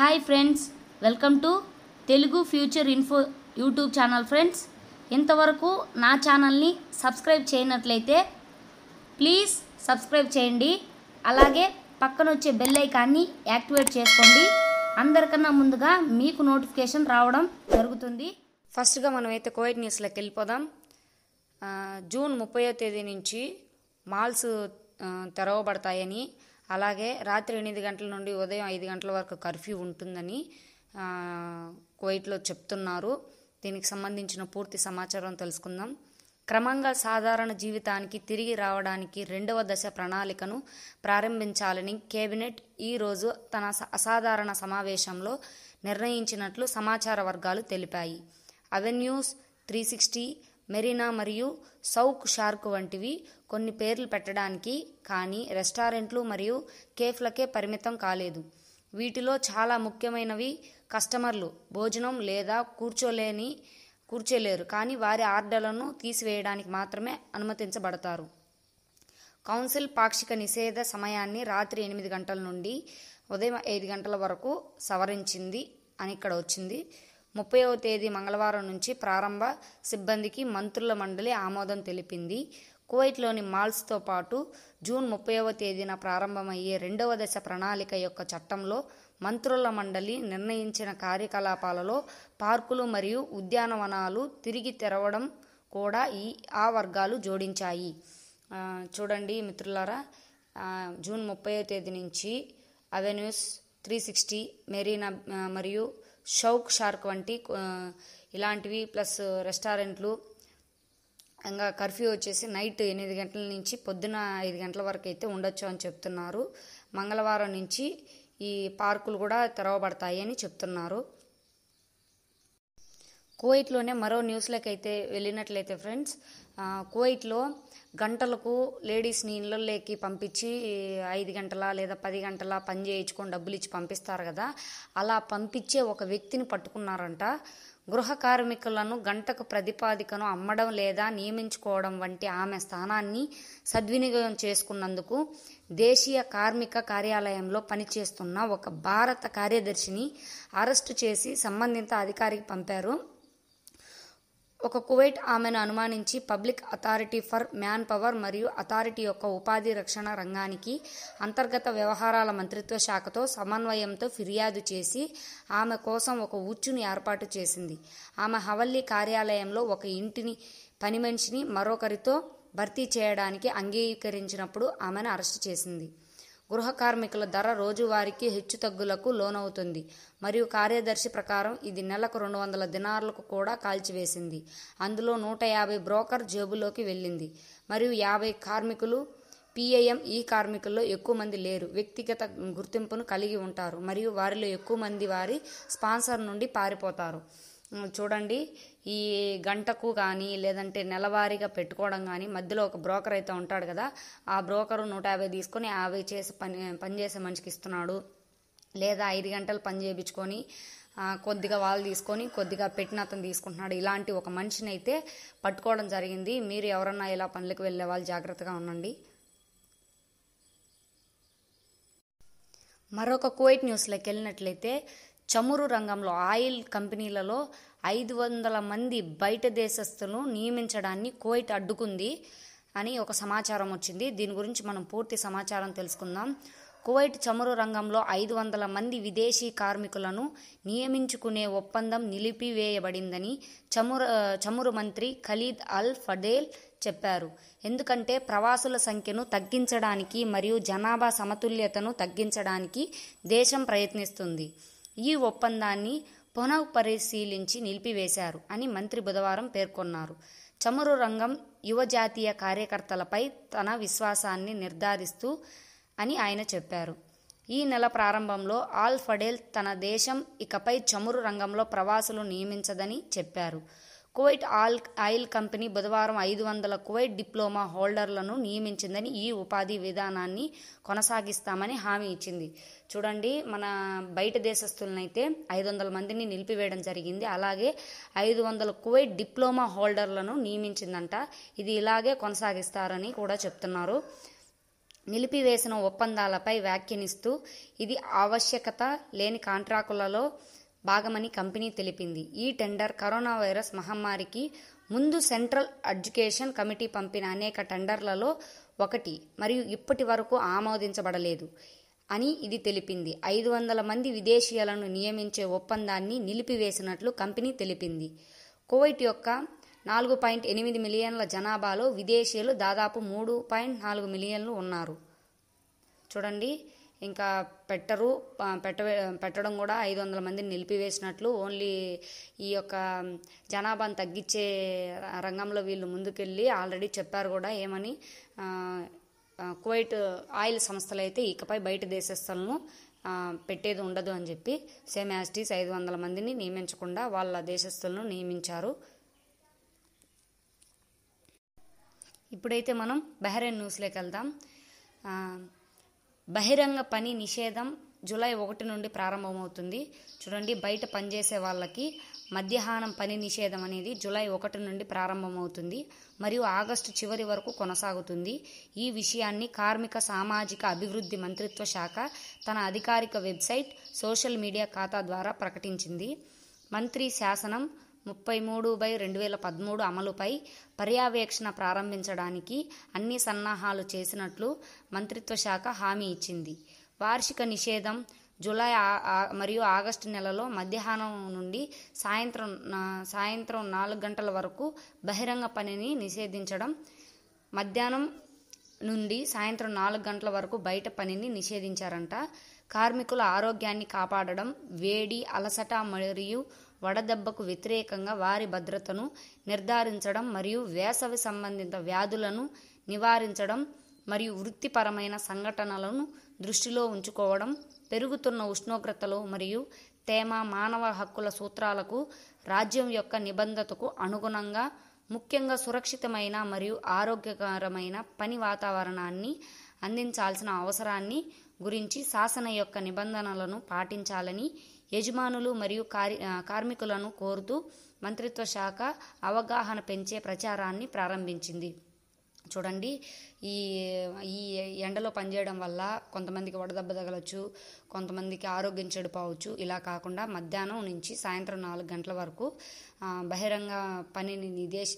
hi friends welcome to Telugu future info YouTube channel friends ఇంతవరకు నా ఛానల్ని సబ్స్క్రైబ్ చేయనట్లయితే ప్లీజ్ సబ్స్క్రైబ్ చేయండి అలాగే పక్కన వచ్చే బెల్ ఐకాన్ని యాక్టివేట్ చేసుకోండి అందరికన్నా ముందుగా మీకు నోటిఫికేషన్ రావడం జరుగుతుంది ఫస్ట్గా మనమైతే కోవిడ్ న్యూస్లోకి వెళ్ళిపోదాం జూన్ ముప్పయో తేదీ నుంచి మాల్స్ తెరవబడతాయని అలాగే రాత్రి ఎనిమిది గంటల నుండి ఉదయం ఐదు గంటల వరకు కర్ఫ్యూ ఉంటుందని కువైట్లో చెప్తున్నారు దీనికి సంబంధించిన పూర్తి సమాచారం తెలుసుకుందాం క్రమంగా సాధారణ జీవితానికి తిరిగి రావడానికి రెండవ దశ ప్రణాళికను ప్రారంభించాలని కేబినెట్ ఈరోజు తన అసాధారణ సమావేశంలో నిర్ణయించినట్లు సమాచార వర్గాలు తెలిపాయి అవెన్యూస్ త్రీ సిక్స్టీ మెరీనా మరియు సౌక్ షార్క్ వంటివి కొన్ని పేర్లు పెట్టడానికి కానీ రెస్టారెంట్లు మరియు కేఫ్లకే పరిమితం కాలేదు వీటిలో చాలా ముఖ్యమైనవి కస్టమర్లు భోజనం లేదా కూర్చోలేని కూర్చోలేరు కానీ వారి ఆర్డర్లను తీసివేయడానికి మాత్రమే అనుమతించబడతారు కౌన్సిల్ పాక్షిక నిషేధ సమయాన్ని రాత్రి ఎనిమిది గంటల నుండి ఉదయం ఐదు గంటల వరకు సవరించింది అని ఇక్కడ వచ్చింది ముప్పైవ తేదీ మంగళవారం నుంచి ప్రారంభ సిబ్బందికి మంత్రుల మండలి ఆమోదం తెలిపింది కువైట్లోని మాల్స్తో పాటు జూన్ ముప్పైవ తేదీన ప్రారంభమయ్యే రెండవ దశ ప్రణాళిక యొక్క చట్టంలో మంత్రుల మండలి నిర్ణయించిన కార్యకలాపాలలో పార్కులు మరియు ఉద్యానవనాలు తిరిగి తెరవడం కూడా ఈ ఆ వర్గాలు జోడించాయి చూడండి మిత్రులారా జూన్ ముప్పై తేదీ నుంచి అవెన్యూస్ త్రీ సిక్స్టీ మెరీనా మరియు షౌక్ షార్క్ వంటి ఇలాంటివి ప్లస్ రెస్టారెంట్లు ఇంకా కర్ఫ్యూ వచ్చేసి నైట్ ఎనిమిది గంటల నుంచి పొద్దున ఐదు గంటల వరకు అయితే ఉండొచ్చు అని చెప్తున్నారు మంగళవారం నుంచి ఈ పార్కులు కూడా తెరవబడతాయి అని చెప్తున్నారు కువైట్లోనే మరో న్యూస్లోకి అయితే వెళ్ళినట్లయితే ఫ్రెండ్స్ కువైట్లో గంటలకు లేడీస్ని ఇళ్ళల్లోకి పంపించి ఐదు గంటల లేదా పది గంటల పని చేయించుకొని డబ్బులు ఇచ్చి పంపిస్తారు కదా అలా పంపించే ఒక వ్యక్తిని పట్టుకున్నారంట గృహ కార్మికులను గంటకు ప్రతిపాదికను అమ్మడం లేదా నియమించుకోవడం వంటి ఆమె స్థానాన్ని సద్వినియోగం చేసుకున్నందుకు దేశీయ కార్మిక కార్యాలయంలో పనిచేస్తున్న ఒక భారత కార్యదర్శిని అరెస్టు చేసి సంబంధిత అధికారికి పంపారు ఒక కువైట్ ఆమెను అనుమానించి public authority for manpower మరియు అథారిటీ యొక్క ఉపాధి రక్షణ రంగానికి అంతర్గత వ్యవహారాల మంత్రిత్వ శాఖతో సమన్వయంతో ఫిర్యాదు చేసి ఆమె కోసం ఒక ఉచ్చుని ఏర్పాటు చేసింది ఆమె హవల్లీ కార్యాలయంలో ఒక ఇంటిని పని మనిషిని మరొకరితో భర్తీ చేయడానికి అంగీకరించినప్పుడు ఆమెను అరెస్టు చేసింది గృహ కార్మికుల ధర రోజువారీకి హెచ్చుతగ్గులకు లోనవుతుంది మరియు కార్యదర్శి ప్రకారం ఇది నెలకు రెండు వందల దినార్లకు కూడా కాల్చివేసింది అందులో నూట యాభై బ్రోకర్ జేబులోకి వెళ్ళింది మరియు యాభై కార్మికులు పిఐఎం ఈ కార్మికుల్లో ఎక్కువ మంది లేరు వ్యక్తిగత గుర్తింపును కలిగి ఉంటారు మరియు వారిలో ఎక్కువ మంది వారి స్పాన్సర్ నుండి పారిపోతారు చూడండి ఈ గంటకు కానీ లేదంటే నెలవారీగా పెట్టుకోవడం కానీ మధ్యలో ఒక బ్రోకర్ అయితే ఉంటాడు కదా ఆ బ్రోకరు నూట యాభై తీసుకొని యాభై చేసి పని పనిచేసే మనిషికి ఇస్తున్నాడు లేదా ఐదు గంటలు పని చేయించుకొని కొద్దిగా వాళ్ళు తీసుకొని కొద్దిగా పెట్టిన అతను తీసుకుంటున్నాడు ఇలాంటి ఒక మనిషిని అయితే పట్టుకోవడం జరిగింది మీరు ఎవరన్నా ఇలా పనులకు వెళ్ళే వాళ్ళు జాగ్రత్తగా ఉండండి మరొక కువైట్ న్యూస్లోకి వెళ్ళినట్లయితే చమురు రంగంలో ఆయిల్ కంపెనీలలో ఐదు వందల మంది బయట దేశస్తులను నియమించడాన్ని కోయిట్ అడ్డుకుంది అని ఒక సమాచారం వచ్చింది దీని గురించి మనం పూర్తి సమాచారం తెలుసుకుందాం కువైట్ చమురు రంగంలో ఐదు వందల మంది విదేశీ కార్మికులను నియమించుకునే ఒప్పందం నిలిపివేయబడిందని చమురు చమురు మంత్రి ఖలీద్ అల్ ఫడేల్ చెప్పారు ఎందుకంటే ప్రవాసుల సంఖ్యను తగ్గించడానికి మరియు జనాభా సమతుల్యతను తగ్గించడానికి దేశం ప్రయత్నిస్తుంది ఈ ఒప్పందాన్ని పునఃపరిశీలించి నిలిపివేశారు అని మంత్రి బుధవారం పేర్కొన్నారు చమురు రంగం యువజాతీయ కార్యకర్తలపై తన విశ్వాసాన్ని నిర్ధారిస్తూ అని ఆయన చెప్పారు ఈ నెల ప్రారంభంలో ఆల్ ఫడేల్ తన దేశం ఇకపై చమురు రంగంలో ప్రవాసులు నియమించదని చెప్పారు కువైట్ ఆల్ ఆయిల్ కంపెనీ బుధవారం ఐదు వందల కువైట్ డిప్లొమా హోల్డర్లను నియమించిందని ఈ ఉపాధి విధానాన్ని కొనసాగిస్తామని హామీ ఇచ్చింది చూడండి మన బయట దేశస్తులనైతే ఐదు వందల మందిని నిలిపివేయడం జరిగింది అలాగే ఐదు వందల కువైట్ డిప్లొమా హోల్డర్లను నియమించిందంట ఇది ఇలాగే కొనసాగిస్తారని కూడా చెప్తున్నారు నిలిపివేసిన ఒప్పందాలపై వ్యాఖ్యానిస్తూ ఇది ఆవశ్యకత లేని కాంట్రాక్టులలో భాగమని కంపెనీ తెలిపింది ఈ టెండర్ కరోనా వైరస్ మహమ్మారికి ముందు సెంట్రల్ ఎడ్యుకేషన్ కమిటీ పంపిన అనేక టెండర్లలో ఒకటి మరియు ఇప్పటి వరకు ఆమోదించబడలేదు అని ఇది తెలిపింది ఐదు వందల మంది విదేశీయులను నియమించే ఒప్పందాన్ని నిలిపివేసినట్లు కంపెనీ తెలిపింది కువైట్ యొక్క నాలుగు పాయింట్ ఎనిమిది మిలియన్ల జనాభాలో విదేశీయులు దాదాపు మూడు పాయింట్ నాలుగు మిలియన్లు ఉన్నారు చూడండి ఇంకా పెట్టరు పెట్ట పెట్టడం కూడా ఐదు వందల మందిని నిలిపివేసినట్లు ఓన్లీ ఈ యొక్క జనాభాను తగ్గించే రంగంలో వీళ్ళు ముందుకెళ్ళి ఆల్రెడీ చెప్పారు కూడా ఏమని కువైట్ ఆయిల్ సంస్థలు అయితే ఇకపై బయట దేశస్థలను పెట్టేది ఉండదు అని చెప్పి సేమ్ యాస్టీస్ ఐదు వందల మందిని నియమించకుండా వాళ్ళ దేశస్థులను నియమించారు ఇప్పుడైతే మనం బహ్రెయిన్ న్యూస్లోకి వెళ్దాం బహిరంగ పని నిషేధం జూలై ఒకటి నుండి ప్రారంభమవుతుంది చూడండి బయట పనిచేసే వాళ్ళకి మధ్యాహ్నం పని నిషేధం అనేది జూలై ఒకటి నుండి ప్రారంభమవుతుంది మరియు ఆగస్టు చివరి వరకు కొనసాగుతుంది ఈ విషయాన్ని కార్మిక సామాజిక అభివృద్ధి మంత్రిత్వ శాఖ తన అధికారిక వెబ్సైట్ సోషల్ మీడియా ఖాతా ద్వారా ప్రకటించింది మంత్రి శాసనం ముప్పై మూడు బై రెండు వేల పదమూడు అమలుపై పర్యవేక్షణ ప్రారంభించడానికి అన్ని సన్నాహాలు చేసినట్లు మంత్రిత్వ శాఖ హామీ ఇచ్చింది వార్షిక నిషేధం జూలై మరియు ఆగస్టు నెలలో మధ్యాహ్నం నుండి సాయంత్రం సాయంత్రం నాలుగు గంటల వరకు బహిరంగ పనిని నిషేధించడం మధ్యాహ్నం నుండి సాయంత్రం నాలుగు గంటల వరకు బయట పనిని నిషేధించారంట కార్మికుల ఆరోగ్యాన్ని కాపాడడం వేడి అలసట మరియు వడదెబ్బకు వ్యతిరేకంగా వారి భద్రతను నిర్ధారించడం మరియు వేసవి సంబంధిత వ్యాధులను నివారించడం మరియు వృత్తిపరమైన సంఘటనలను దృష్టిలో ఉంచుకోవడం పెరుగుతున్న ఉష్ణోగ్రతలు మరియు తేమ మానవ హక్కుల సూత్రాలకు రాజ్యం యొక్క నిబంధతకు అనుగుణంగా ముఖ్యంగా సురక్షితమైన మరియు ఆరోగ్యకరమైన పని వాతావరణాన్ని అందించాల్సిన అవసరాన్ని గురించి శాసన యొక్క నిబంధనలను పాటించాలని యజమానులు మరియు కార్మికులను కోరుతూ మంత్రిత్వ శాఖ అవగాహన పెంచే ప్రచారాన్ని ప్రారంభించింది చూడండి ఈ ఈ ఎండలో పనిచేయడం వల్ల కొంతమందికి వడదెబ్బ తగలచ్చు కొంతమందికి ఆరోగ్యం చెడిపోవచ్చు ఇలా కాకుండా మధ్యాహ్నం నుంచి సాయంత్రం నాలుగు గంటల వరకు బహిరంగ పనిని నిదేశ్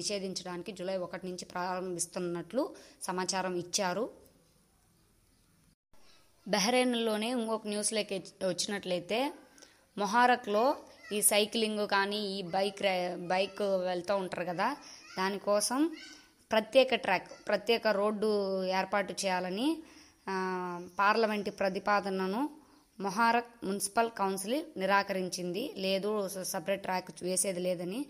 నిషేధించడానికి జూలై ఒకటి నుంచి ప్రారంభిస్తున్నట్లు సమాచారం ఇచ్చారు బహ్రెయిన్లోనే ఇంకొక న్యూస్లోకి వచ్చినట్లయితే మొహారక్లో ఈ సైక్లింగ్ కానీ ఈ బైక్ బైక్ వెళ్తూ ఉంటారు కదా దానికోసం ప్రత్యేక ట్రాక్ ప్రత్యేక రోడ్డు ఏర్పాటు చేయాలని పార్లమెంట్ ప్రతిపాదనను మొహారక్ మున్సిపల్ కౌన్సిల్ నిరాకరించింది లేదు సపరేట్ ట్రాక్ వేసేది లేదని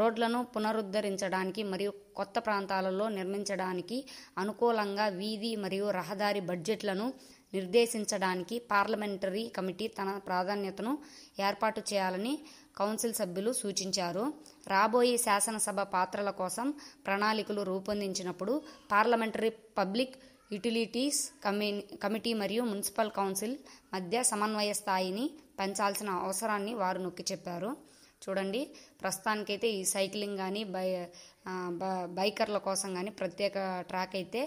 రోడ్లను పునరుద్ధరించడానికి మరియు కొత్త ప్రాంతాలలో నిర్మించడానికి అనుకూలంగా వీధి మరియు రహదారి బడ్జెట్లను నిర్దేశించడానికి పార్లమెంటరీ కమిటీ తన ప్రాధాన్యతను ఏర్పాటు చేయాలని కౌన్సిల్ సభ్యులు సూచించారు రాబోయే శాసనసభ పాత్రల కోసం ప్రణాళికలు రూపొందించినప్పుడు పార్లమెంటరీ పబ్లిక్ యుటిలిటీస్ కమి కమిటీ మరియు మున్సిపల్ కౌన్సిల్ మధ్య సమన్వయ స్థాయిని పెంచాల్సిన అవసరాన్ని వారు నొక్కి చెప్పారు చూడండి ప్రస్తుతానికైతే ఈ సైక్లింగ్ కానీ బై బైకర్ల కోసం కానీ ప్రత్యేక ట్రాక్ అయితే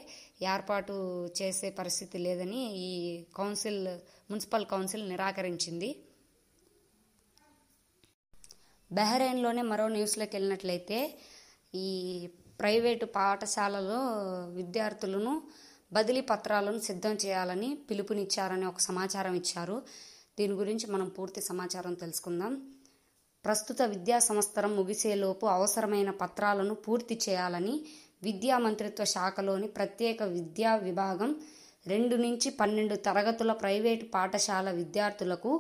ఏర్పాటు చేసే పరిస్థితి లేదని ఈ కౌన్సిల్ మున్సిపల్ కౌన్సిల్ నిరాకరించింది బహ్రైన్లోనే మరో న్యూస్లోకి వెళ్ళినట్లయితే ఈ ప్రైవేటు పాఠశాలలో విద్యార్థులను బదిలీ పత్రాలను సిద్ధం చేయాలని పిలుపునిచ్చారని ఒక సమాచారం ఇచ్చారు దీని గురించి మనం పూర్తి సమాచారం తెలుసుకుందాం ప్రస్తుత విద్యా సంవత్సరం ముగిసేలోపు అవసరమైన పత్రాలను పూర్తి చేయాలని విద్యా మంత్రిత్వ శాఖలోని ప్రత్యేక విద్యా విభాగం రెండు నుంచి పన్నెండు తరగతుల ప్రైవేటు పాఠశాల విద్యార్థులకు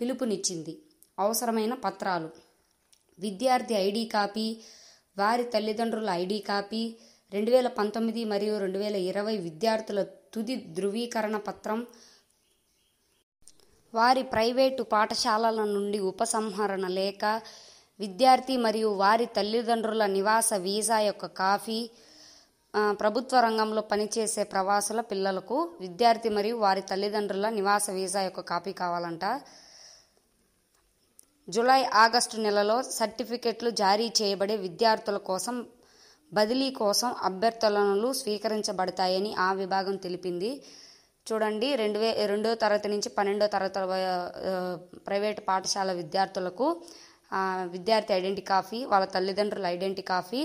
పిలుపునిచ్చింది అవసరమైన పత్రాలు విద్యార్థి ఐడి కాపీ వారి తల్లిదండ్రుల ఐడి కాపీ రెండు వేల పంతొమ్మిది మరియు రెండు వేల ఇరవై విద్యార్థుల తుది ధృవీకరణ పత్రం వారి ప్రైవేటు పాఠశాలల నుండి ఉపసంహరణ లేక విద్యార్థి మరియు వారి తల్లిదండ్రుల నివాస వీసా యొక్క కాఫీ ప్రభుత్వ రంగంలో పనిచేసే ప్రవాసుల పిల్లలకు విద్యార్థి మరియు వారి తల్లిదండ్రుల నివాస వీసా యొక్క కాపీ కావాలంట జూలై ఆగస్టు నెలలో సర్టిఫికెట్లు జారీ చేయబడే విద్యార్థుల కోసం బదిలీ కోసం అభ్యర్థనలు స్వీకరించబడతాయని ఆ విభాగం తెలిపింది చూడండి రెండు వే రెండో తరగతి నుంచి పన్నెండో తరగతి ప్రైవేట్ పాఠశాల విద్యార్థులకు విద్యార్థి ఐడెంటి కాఫీ వాళ్ళ తల్లిదండ్రుల ఐడెంటి కాఫీ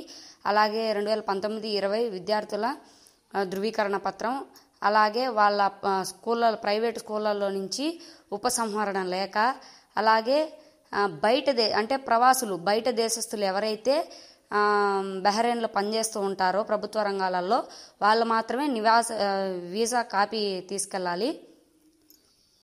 అలాగే రెండు వేల పంతొమ్మిది ఇరవై విద్యార్థుల ధృవీకరణ పత్రం అలాగే వాళ్ళ స్కూళ్ళ ప్రైవేట్ స్కూళ్ళల్లో నుంచి ఉపసంహరణ లేక అలాగే బయట దే అంటే ప్రవాసులు బయట దేశస్తులు ఎవరైతే బహ్రెయిన్లో పనిచేస్తూ ఉంటారో ప్రభుత్వ రంగాలలో వాళ్ళు మాత్రమే నివాస వీసా కాపీ తీసుకెళ్ళాలి